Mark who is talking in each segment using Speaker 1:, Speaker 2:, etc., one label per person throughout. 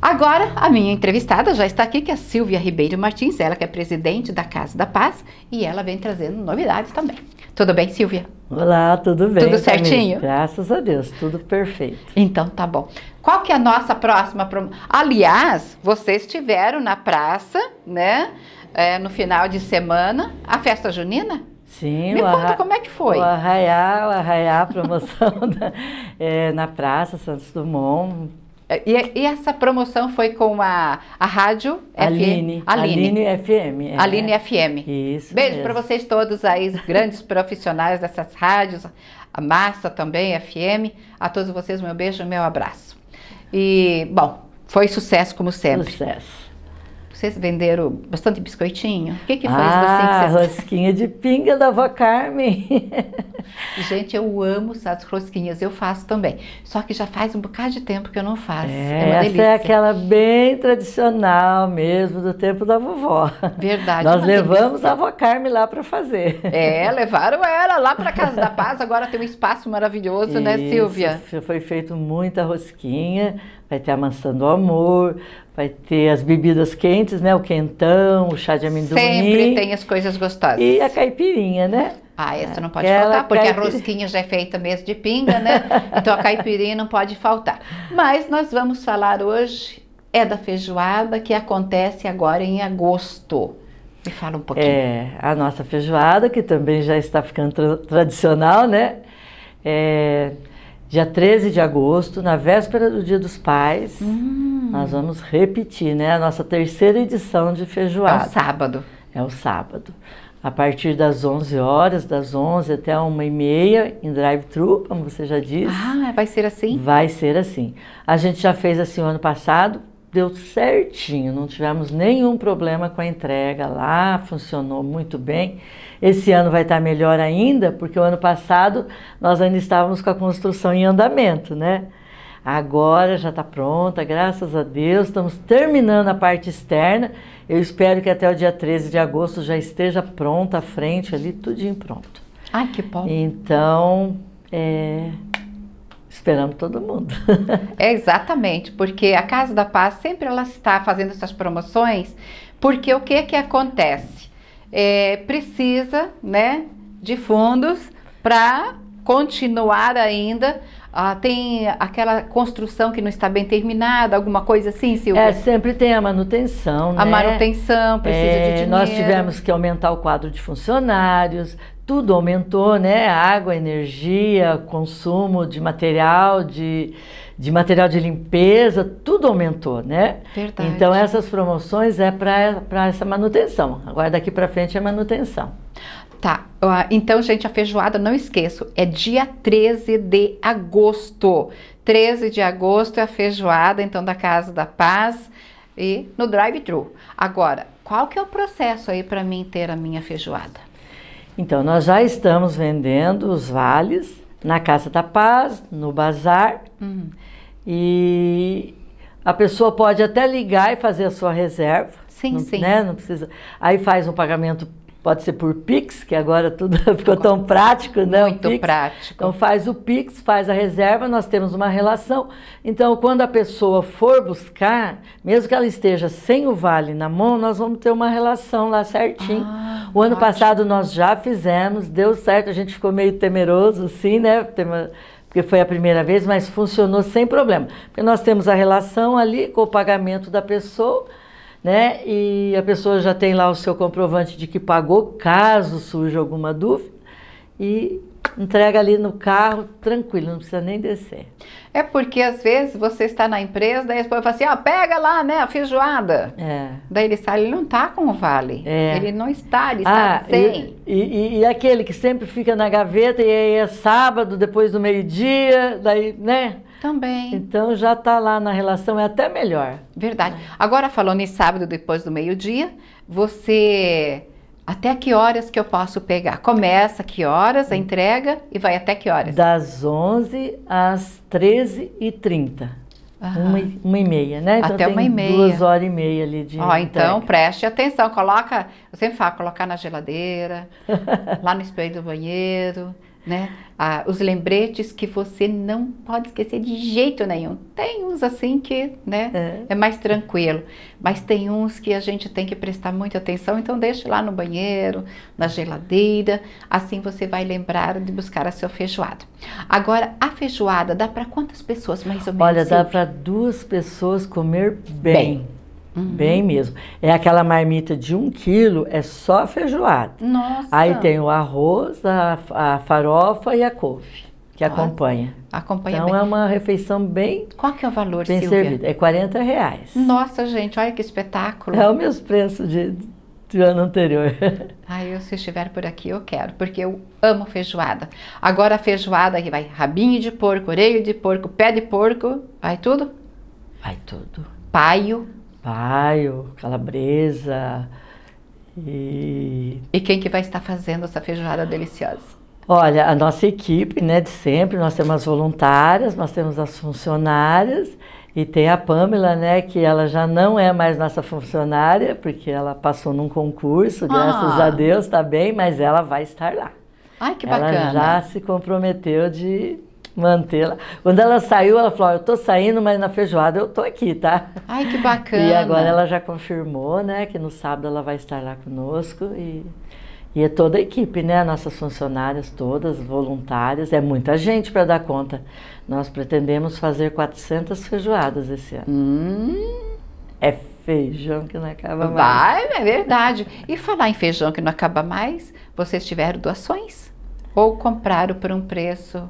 Speaker 1: Agora, a minha entrevistada já está aqui, que é a Silvia Ribeiro Martins, ela que é presidente da Casa da Paz, e ela vem trazendo novidades também. Tudo bem, Silvia?
Speaker 2: Olá, tudo bem? Tudo certinho? Graças a Deus, tudo perfeito. Então, tá bom.
Speaker 1: Qual que é a nossa próxima promoção? Aliás, vocês tiveram na praça, né, é, no final de semana, a festa junina?
Speaker 2: Sim, Me conta como é que foi. O Arraiá, o a promoção da, é, na Praça Santos Dumont, é, e, é, e, essa promoção
Speaker 1: foi com a, a rádio Aline, FM. Aline. Aline
Speaker 2: FM. É. Aline
Speaker 1: FM. Isso. Beijo para vocês todos aí, grandes profissionais dessas rádios, a Massa também, FM. A todos vocês, meu beijo, meu abraço. E, bom, foi sucesso como sempre. Sucesso. Vocês venderam bastante biscoitinho? O que, que foi assim ah, isso assim? Vocês... rosquinha de pinga da avó Carmen. Gente, eu amo essas rosquinhas, eu faço também. Só que já faz um bocado de tempo que eu não faço. É, é essa é delícia. é aquela
Speaker 2: bem tradicional mesmo, do tempo da vovó. Verdade. Nós levamos delícia. a avó Carmen lá para fazer. É, levaram
Speaker 1: ela lá para Casa da Paz, agora tem um espaço maravilhoso, né, isso, né, Silvia?
Speaker 2: Foi feito muita rosquinha vai ter a maçã do amor, vai ter as bebidas quentes, né? O quentão, o chá de amendoim. Sempre
Speaker 1: tem as coisas gostosas. E a caipirinha, né? Ah,
Speaker 2: essa é. não pode Aquela faltar, porque a rosquinha
Speaker 1: já é feita mesmo de pinga, né? Então a caipirinha não pode faltar. Mas nós vamos falar hoje é da feijoada que acontece agora em agosto.
Speaker 2: Me fala um pouquinho. É, a nossa feijoada, que também já está ficando tra tradicional, né? É, Dia 13 de agosto, na véspera do Dia dos Pais, hum. nós vamos repetir, né? A nossa terceira edição de feijoada. É o sábado. É o sábado. A partir das 11 horas, das 11 até 1 e meia, em drive-thru, como você já disse. Ah, vai ser assim? Vai ser assim. A gente já fez assim o ano passado, deu certinho, não tivemos nenhum problema com a entrega lá, funcionou muito bem. Esse ano vai estar melhor ainda, porque o ano passado nós ainda estávamos com a construção em andamento, né? Agora já está pronta, graças a Deus, estamos terminando a parte externa. Eu espero que até o dia 13 de agosto já esteja pronta a frente ali, tudinho pronto. Ai, que bom. Então, é, Esperamos todo mundo.
Speaker 1: é exatamente, porque a Casa da Paz sempre ela está fazendo essas promoções, porque o que que acontece? É, precisa, né, de fundos para continuar ainda ah, tem aquela construção que não está bem terminada, alguma coisa assim,
Speaker 2: Silvia? É, sempre tem a manutenção, a né? A manutenção precisa é, de dinheiro. Nós tivemos que aumentar o quadro de funcionários, tudo aumentou, né? Água, energia, consumo de material, de, de material de limpeza, tudo aumentou, né? Verdade. Então essas promoções é para essa manutenção. Agora daqui para frente é manutenção. Tá, então, gente, a feijoada, não esqueço, é dia 13
Speaker 1: de agosto. 13 de agosto é a feijoada, então, da Casa da Paz e no drive-thru. Agora, qual que é o processo aí para mim ter a minha
Speaker 2: feijoada? Então, nós já estamos vendendo os vales na Casa da Paz, no bazar. Uhum. E a pessoa pode até ligar e fazer a sua reserva. Sim, não, sim. Né? Não precisa. Aí faz um pagamento Pode ser por Pix, que agora tudo ficou tão prático, né? Muito um prático. Então faz o Pix, faz a reserva, nós temos uma relação. Então, quando a pessoa for buscar, mesmo que ela esteja sem o vale na mão, nós vamos ter uma relação lá certinho. Ah, o ano ótimo. passado nós já fizemos, deu certo, a gente ficou meio temeroso, assim, né? Porque foi a primeira vez, mas funcionou sem problema. Porque nós temos a relação ali com o pagamento da pessoa né? E a pessoa já tem lá o seu comprovante de que pagou, caso surja alguma dúvida, e entrega ali no carro, tranquilo, não precisa nem descer.
Speaker 1: É porque às vezes você está na empresa, daí depois fala assim, ó, ah, pega
Speaker 2: lá, né, a feijoada. É. Daí ele sai, ele não está com o vale. É. Ele não está, ele ah, está sem. E, e, e, aquele que sempre fica na gaveta e aí é sábado, depois do meio-dia, daí, né? Também. Então já está lá na relação, é até melhor.
Speaker 1: Verdade. Agora falando em sábado depois do meio-dia, você até que horas que eu posso pegar? Começa que horas a entrega e vai até que horas? Das
Speaker 2: 11 às 13h30. Uma, uma e meia, né? Então Até uma e meia. Duas horas e meia ali de. Ó, então
Speaker 1: preste atenção, coloca, eu sempre falo, colocar na geladeira, lá no espelho do banheiro, né? Ah, os lembretes que você não pode esquecer de jeito nenhum. Tem uns assim que né, é. é. mais tranquilo, mas tem uns que a gente tem que prestar muita atenção, então deixe lá no banheiro, na geladeira, assim você vai lembrar de buscar a sua feijoada. Agora, a feijoada dá para quantas pessoas mais ou menos? Olha, dá
Speaker 2: para duas pessoas comer bem. bem. Uhum. Bem mesmo. É aquela marmita de um quilo, é só feijoada. Nossa! Aí tem o arroz, a, a farofa e a couve, que Nossa. acompanha. Acompanha então bem. é uma refeição bem. Qual que é o valor, bem Silvia? servida. É 40 reais.
Speaker 1: Nossa, gente, olha que espetáculo. É o mesmo
Speaker 2: preço de, do ano anterior.
Speaker 1: Ah, eu se estiver por aqui eu quero, porque eu amo feijoada. Agora a feijoada que vai rabinho de porco, orelho de porco, pé de porco, vai tudo?
Speaker 2: Vai tudo. Paio paio, calabresa. E...
Speaker 1: e quem que vai estar fazendo essa feijoada deliciosa?
Speaker 2: Olha, a nossa equipe, né, de sempre, nós temos as voluntárias, nós temos as funcionárias e tem a Pamela, né, que ela já não é mais nossa funcionária, porque ela passou num concurso, ah! graças ah. a Deus, tá bem, mas ela vai estar lá.
Speaker 1: Ai, que ela bacana. Ela já
Speaker 2: se comprometeu de mantê-la. Quando ela saiu, ela falou: Eu tô saindo, mas na feijoada eu tô aqui, tá? Ai,
Speaker 1: que bacana. E agora ela
Speaker 2: já confirmou, né, que no sábado ela vai estar lá conosco e. E é toda a equipe, né? Nossas funcionárias todas, voluntárias, é muita gente para dar conta. Nós pretendemos fazer 400 feijoadas esse ano. Hum. É feijão que não acaba mais. Vai,
Speaker 1: é verdade. E falar em feijão que não acaba mais, vocês tiveram doações? Ou compraram por um preço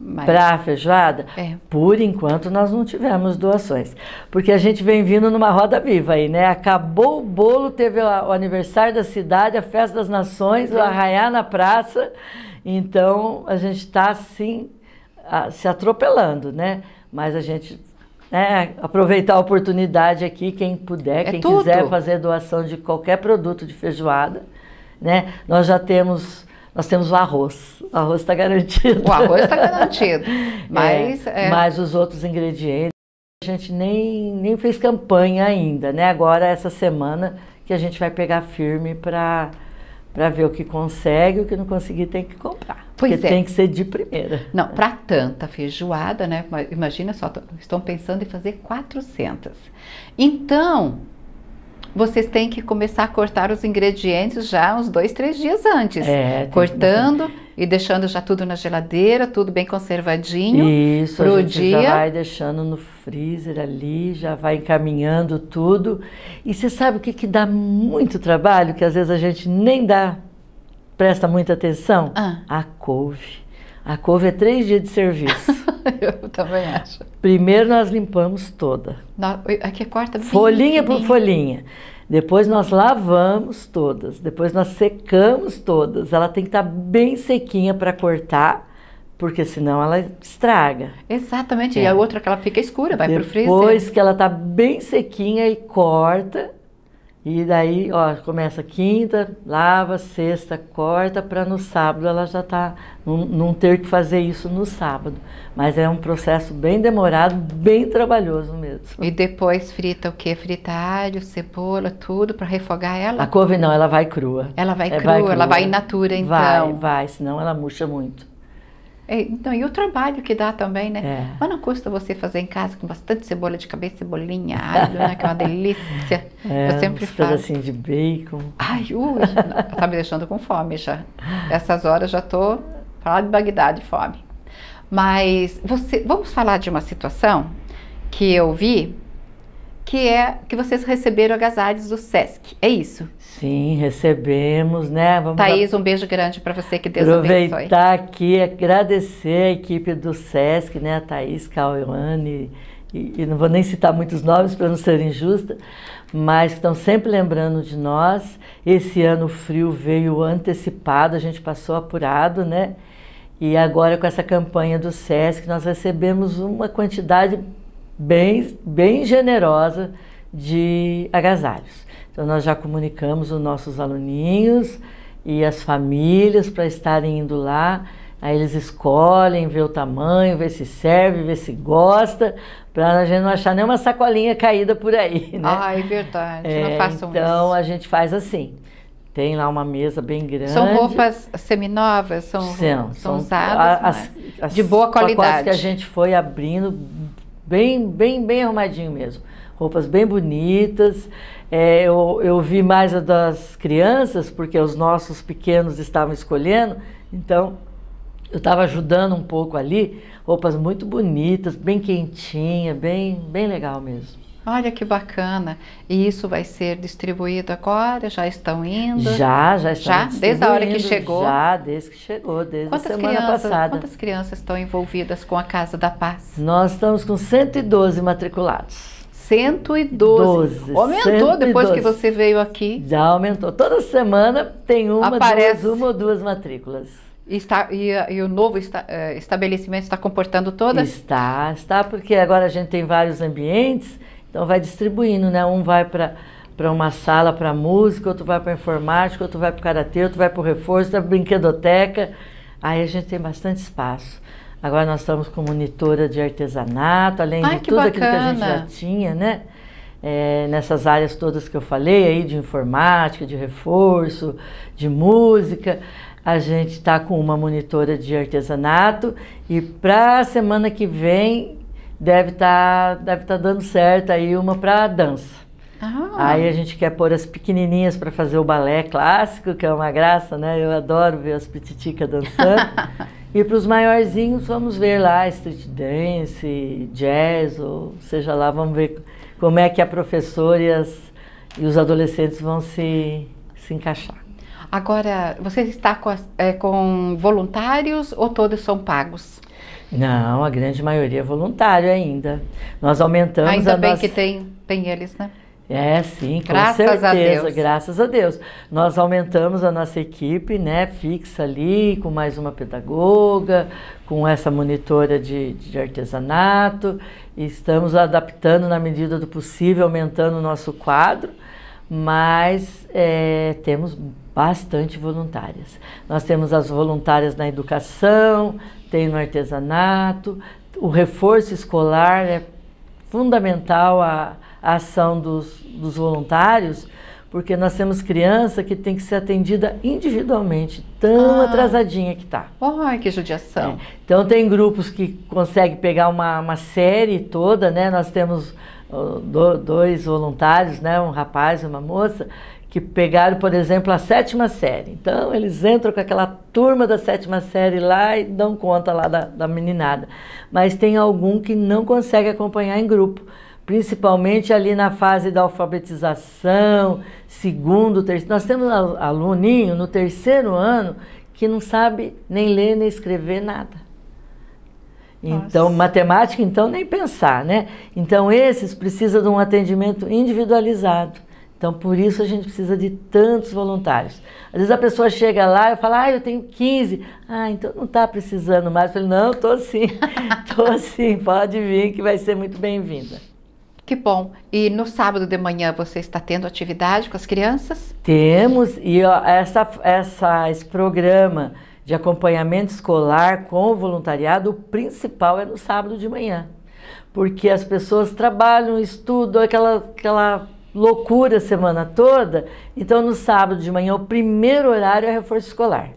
Speaker 2: mas... para a feijoada, é. por enquanto nós não tivemos doações. Porque a gente vem vindo numa roda viva aí, né? Acabou o bolo, teve o aniversário da cidade, a festa das nações, o é. arraiar na praça. Então a gente está assim, se atropelando, né? Mas a gente é, aproveitar a oportunidade aqui, quem puder, é quem quiser fazer doação de qualquer produto de feijoada, né? Nós já temos nós temos o arroz. O arroz está garantido. O arroz está garantido. É, mas, é, é. mas os outros ingredientes, a gente nem, nem fez campanha ainda, né? Agora, essa semana, que a gente vai pegar firme para para ver o que consegue, o que não conseguir tem que comprar. Pois porque é. tem que ser de primeira. Não, para
Speaker 1: tanta feijoada, né? Imagina só, estão pensando em fazer 400. Então, vocês têm que começar a cortar os ingredientes já uns dois, três dias antes. É, Cortando e deixando já tudo na geladeira, tudo bem
Speaker 2: conservadinho. Isso, pro a gente dia. já vai deixando no freezer ali, já vai encaminhando tudo. E você sabe o que, que dá muito trabalho, que às vezes a gente nem dá, presta muita atenção? Ah. A couve. A couve é três dias de serviço.
Speaker 1: Eu também acho.
Speaker 2: Primeiro nós limpamos toda.
Speaker 1: Na, aqui corta é bem folhinha por
Speaker 2: folhinha. Depois nós lavamos todas, depois nós secamos todas. Ela tem que estar tá bem sequinha para cortar, porque senão ela estraga.
Speaker 1: Exatamente. É. E a é. outra
Speaker 2: que ela fica escura, vai para o freezer. Depois que ela está bem sequinha e corta, e daí, ó, começa quinta, lava, sexta, corta, para no sábado ela já tá não, não ter que fazer isso no sábado. Mas é um processo bem demorado, bem trabalhoso mesmo. E depois frita
Speaker 1: o quê? Frita alho, cebola, tudo para refogar ela? A couve
Speaker 2: não, ela vai crua.
Speaker 1: Ela vai, crua, é, vai crua, ela vai in natura então. Vai,
Speaker 2: vai, senão ela murcha muito.
Speaker 1: É, então, e o trabalho que dá também, né? É. Mas não custa você fazer em casa com bastante cebola de cabeça, cebolinha, alho, né? Que é uma delícia. É, eu sempre faço. assim
Speaker 2: de bacon.
Speaker 1: Ai, ui, tá me deixando com fome já. Essas horas já tô pra lá de Bagdá de fome. Mas você, vamos falar de uma situação que eu vi que é que vocês receberam agasalhos do SESC. É isso?
Speaker 2: Sim, recebemos, né? Vamos Thaís,
Speaker 1: um beijo grande para você, que Deus aproveitar abençoe.
Speaker 2: Aproveitar aqui, agradecer a equipe do SESC, né? A Thaís, Cauane, e, e não vou nem citar muitos nomes para não ser injusta, mas estão sempre lembrando de nós. Esse ano frio veio antecipado, a gente passou apurado, né? E agora com essa campanha do SESC, nós recebemos uma quantidade bem, bem generosa de agasalhos. Então, nós já comunicamos os nossos aluninhos e as famílias para estarem indo lá. Aí eles escolhem, vê o tamanho, vê se serve, vê se gosta, para a gente não achar nenhuma sacolinha caída por aí, né? Ah, é verdade, é, não façam então, isso. Então a gente faz assim. Tem lá uma mesa bem grande. São roupas
Speaker 1: seminovas, são, são, são usadas, as,
Speaker 2: né? as, de boa qualidade. que a gente foi abrindo bem, bem, bem arrumadinho mesmo. Roupas bem bonitas. É, eu, eu vi mais a das crianças, porque os nossos pequenos estavam escolhendo, então eu estava ajudando um pouco ali. Roupas muito bonitas, bem quentinha, bem, bem legal mesmo. Olha que
Speaker 1: bacana. E isso vai ser distribuído agora? Já estão indo? Já, já estão Já? Desde a hora que chegou? Já,
Speaker 2: desde que chegou, desde quantas a semana crianças, passada. Quantas
Speaker 1: crianças estão envolvidas
Speaker 2: com a Casa da Paz? Nós estamos com 112 matriculados. 112. 12, aumentou 112. depois que você
Speaker 1: veio aqui.
Speaker 2: Já aumentou. Toda semana tem uma, Aparece. duas, uma ou duas matrículas.
Speaker 1: E, está, e, e o novo está, eh, estabelecimento está
Speaker 2: comportando todas? Está, está, porque agora a gente tem vários ambientes então vai distribuindo, né? Um vai para para uma sala para música, outro vai para informática, outro vai para karatê, outro vai para o reforço, para brinquedoteca. Aí a gente tem bastante espaço. Agora nós estamos com monitora de artesanato, além Ai, de tudo bacana. aquilo que a gente já tinha, né? É, nessas áreas todas que eu falei aí, de informática, de reforço, de música. A gente está com uma monitora de artesanato e para a semana que vem deve estar tá, deve tá dando certo aí uma para dança.
Speaker 1: Ah. Aí a
Speaker 2: gente quer pôr as pequenininhas para fazer o balé clássico, que é uma graça, né? Eu adoro ver as petiticas dançando. e para os maiorzinhos, vamos ver lá street dance, jazz, ou seja lá, vamos ver como é que a professora e, as, e os adolescentes vão se, se encaixar.
Speaker 1: Agora, você está com, é, com voluntários ou todos são pagos?
Speaker 2: Não, a grande maioria é voluntário ainda. Nós aumentamos ainda a nossa... bem que
Speaker 1: tem, tem eles, né?
Speaker 2: É, sim, com graças certeza, a Deus. graças a Deus. Nós aumentamos a nossa equipe, né, fixa ali, com mais uma pedagoga, com essa monitora de, de artesanato, e estamos adaptando na medida do possível, aumentando o nosso quadro, mas é, temos bastante voluntárias. Nós temos as voluntárias na educação, tem no artesanato, o reforço escolar é fundamental a, a ação dos, dos voluntários, porque nós temos criança que tem que ser atendida individualmente, tão ah. atrasadinha que está Ai, que judiação. É. Então tem grupos que conseguem pegar uma, uma série toda, né? Nós temos uh, do, dois voluntários, né? Um rapaz e uma moça, que pegaram, por exemplo, a sétima série. Então, eles entram com aquela turma da sétima série lá e dão conta lá da, da meninada. Mas tem algum que não consegue acompanhar em grupo, principalmente ali na fase da alfabetização, segundo, terceiro. Nós temos aluninho no terceiro ano que não sabe nem ler nem escrever nada. Então, Nossa. matemática, então, nem pensar, né? Então, esses precisam de um atendimento individualizado então, por isso a gente precisa de tantos voluntários. Às vezes a pessoa chega lá e fala, ah, eu tenho 15. Ah, então não está precisando mais. Eu falei, não, estou sim, estou sim, pode vir que vai ser muito bem-vinda. Que bom. E no
Speaker 1: sábado de manhã você está tendo atividade com as crianças?
Speaker 2: Temos, e ó, essa, essa, esse programa de acompanhamento escolar com o voluntariado, o principal é no sábado de manhã. Porque as pessoas trabalham, estudam, aquela, aquela loucura a semana toda. Então, no sábado de manhã, o primeiro horário é reforço escolar.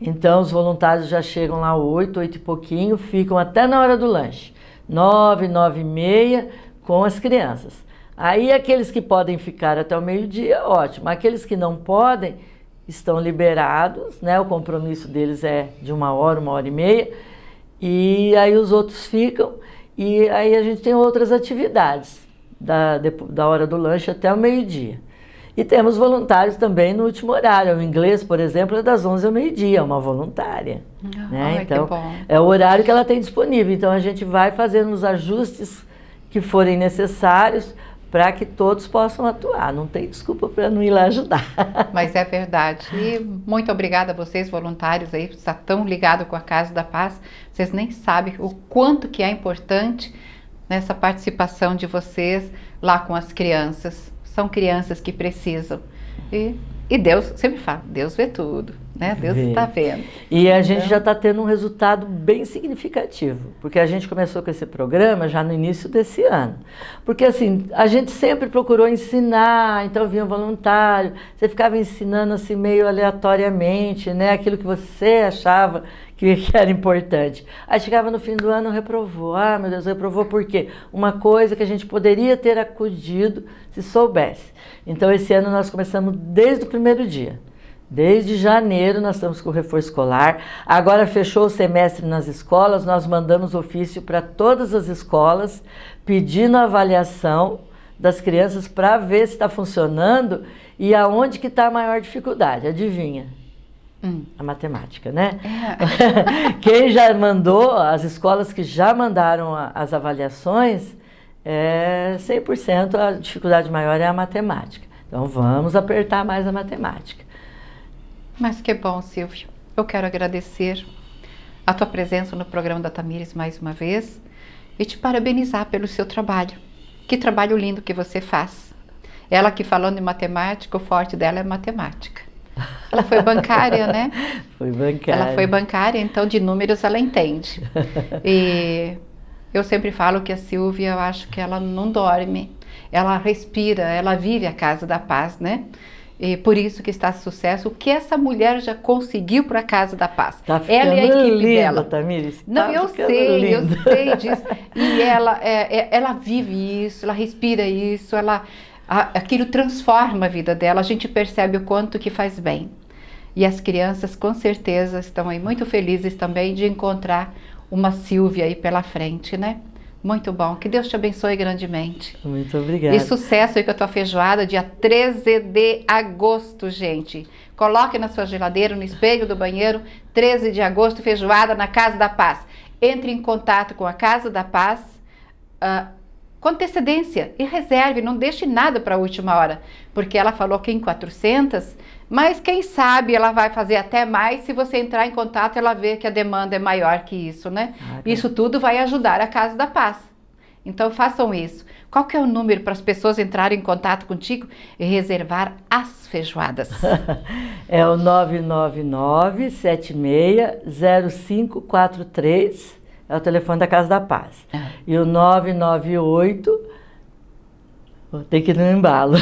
Speaker 2: Então, os voluntários já chegam lá 8, 8 e pouquinho, ficam até na hora do lanche, 9, 9 e meia, com as crianças. Aí, aqueles que podem ficar até o meio-dia, ótimo. Aqueles que não podem, estão liberados, né? O compromisso deles é de uma hora, uma hora e meia. E aí, os outros ficam. E aí, a gente tem outras atividades da, da hora do lanche até o meio-dia. E temos voluntários também no último horário. O inglês, por exemplo, é das 11 ao meio-dia, uma voluntária. Ah, né? Ai, então, é o horário que ela tem disponível. Então, a gente vai fazendo os ajustes que forem necessários para que todos possam atuar. Não tem desculpa para não ir lá ajudar. Mas é verdade. E muito
Speaker 1: obrigada a vocês, voluntários aí, estar tão ligado com a Casa da Paz. Vocês nem sabem o quanto que é importante nessa participação de vocês lá com as crianças. São crianças que precisam. E, e Deus, sempre fala, Deus vê tudo,
Speaker 2: né? Deus está vendo. E a gente então já está tendo um resultado bem significativo, porque a gente começou com esse programa já no início desse ano. Porque assim, a gente sempre procurou ensinar, então vinha um voluntário, você ficava ensinando assim meio aleatoriamente, né? Aquilo que você achava que, que era importante. Aí chegava no fim do ano, reprovou. Ah, meu Deus, reprovou por quê? Uma coisa que a gente poderia ter acudido se soubesse. Então, esse ano nós começamos desde o primeiro dia. Desde janeiro nós estamos com o reforço escolar. Agora fechou o semestre nas escolas, nós mandamos ofício para todas as escolas pedindo avaliação das crianças para ver se está funcionando e aonde que está a maior dificuldade. Adivinha? Hum. A matemática, né? É. Quem já mandou, as escolas que já mandaram a, as avaliações, é 100% a dificuldade maior é a matemática. Então vamos apertar mais a matemática.
Speaker 1: Mas que bom, Silvio. Eu quero agradecer a tua presença no programa da Tamires mais uma vez e te parabenizar pelo seu trabalho. Que trabalho lindo que você faz. Ela que falando em matemática, o forte dela é matemática. Ela foi bancária, né?
Speaker 2: Foi bancária. Ela foi
Speaker 1: bancária, então de números ela entende. E eu sempre falo que a Silvia, eu acho que ela não dorme. Ela respira, ela vive a casa da paz, né? E por isso que está sucesso. O que essa mulher já conseguiu para a Casa da Paz? Tá ela e a equipe linda, dela.
Speaker 2: Tamires,
Speaker 1: Não, tá eu sei, eu sei disso. E ela, é, é, ela vive isso, ela respira isso, ela aquilo transforma a vida dela, a gente percebe o quanto que faz bem. E as crianças com certeza estão aí muito felizes também de encontrar uma Silvia aí pela frente, né? Muito bom. Que Deus te abençoe grandemente.
Speaker 2: Muito obrigada. E sucesso
Speaker 1: aí com a tua feijoada, dia 13 de agosto, gente. Coloque na sua geladeira, no espelho do banheiro, 13 de agosto, feijoada na Casa da Paz. Entre em contato com a Casa da Paz. Uh, com antecedência e reserve, não deixe nada para a última hora, porque ela falou que é em 400, mas quem sabe ela vai fazer até mais se você entrar em contato ela ver que a demanda é maior que isso, né? Ah, tá. isso tudo vai ajudar a Casa da Paz. Então façam isso. Qual que é o número para as pessoas entrarem em contato contigo e reservar as
Speaker 2: feijoadas? é o 999 760543 é o telefone da Casa da Paz. Ah. E o 998 Vou ter que ir no embalo.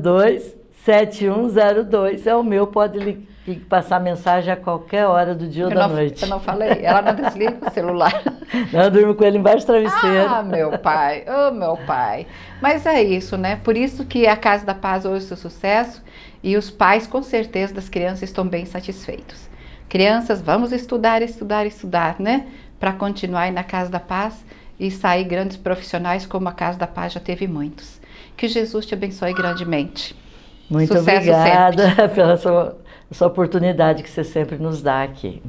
Speaker 2: 998027102 é o meu, pode ligar que passar mensagem a qualquer hora do dia eu ou da não, noite. Eu não falei, ela não desliga o celular. Não, eu durmo com ele embaixo do travesseiro. Ah, meu pai, oh meu
Speaker 1: pai. Mas é isso, né? Por isso que a Casa da Paz hoje é o seu sucesso e os pais, com certeza, das crianças estão bem satisfeitos. Crianças, vamos estudar, estudar, estudar, né? Para continuar aí na Casa da Paz e sair grandes profissionais, como a Casa da Paz já teve muitos. Que Jesus te abençoe grandemente.
Speaker 2: Muito Sucesso obrigada sempre. pela sua, sua oportunidade que você sempre nos dá aqui.